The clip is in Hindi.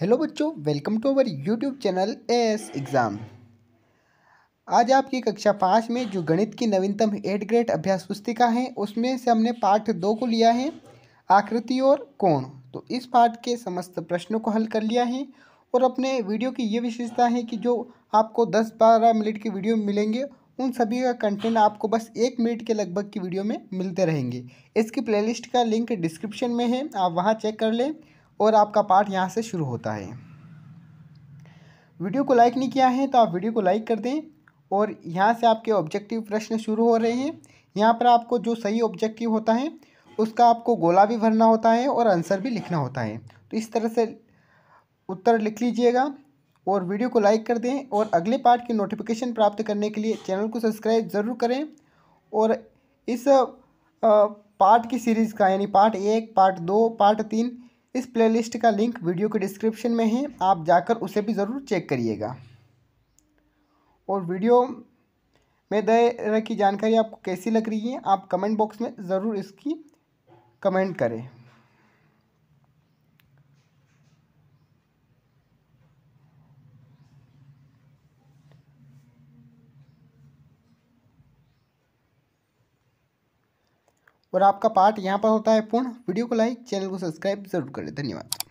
हेलो बच्चों welcome to our YouTube channel S exam आज आपकी कक्षा पाँच में जो गणित की नवीनतम एट ग्रेड अभ्यास पुस्तिका है उसमें से हमने पाठ दो को लिया है आकृति और कोण तो इस पाठ के समस्त प्रश्नों को हल कर लिया है और अपने वीडियो की ये विशेषता है कि जो आपको दस बारह मिनट के वीडियो मिलेंगे उन सभी का कंटेंट आपको बस एक मिनट के लगभग की वीडियो में मिलते रहेंगे इसकी प्लेलिस्ट का लिंक डिस्क्रिप्शन में है आप वहाँ चेक कर लें और आपका पार्ट यहाँ से शुरू होता है वीडियो को लाइक नहीं किया है तो आप वीडियो को लाइक कर दें और यहाँ से आपके ऑब्जेक्टिव प्रश्न शुरू हो रहे हैं यहाँ पर आपको जो सही ऑब्जेक्टिव होता है उसका आपको गोला भी भरना होता है और आंसर भी लिखना होता है तो इस तरह से उत्तर लिख लीजिएगा और वीडियो को लाइक कर दें और अगले पार्ट की नोटिफिकेशन प्राप्त करने के लिए चैनल को सब्सक्राइब ज़रूर करें और इस पार्ट की सीरीज़ का यानी पार्ट एक पार्ट दो पार्ट तीन इस प्लेलिस्ट का लिंक वीडियो के डिस्क्रिप्शन में है आप जाकर उसे भी ज़रूर चेक करिएगा और वीडियो में दे की जानकारी आपको कैसी लग रही है आप कमेंट बॉक्स में ज़रूर इसकी कमेंट करें और आपका पार्ट यहाँ पर होता है पूर्ण वीडियो को लाइक चैनल को सब्सक्राइब जरूर करें धन्यवाद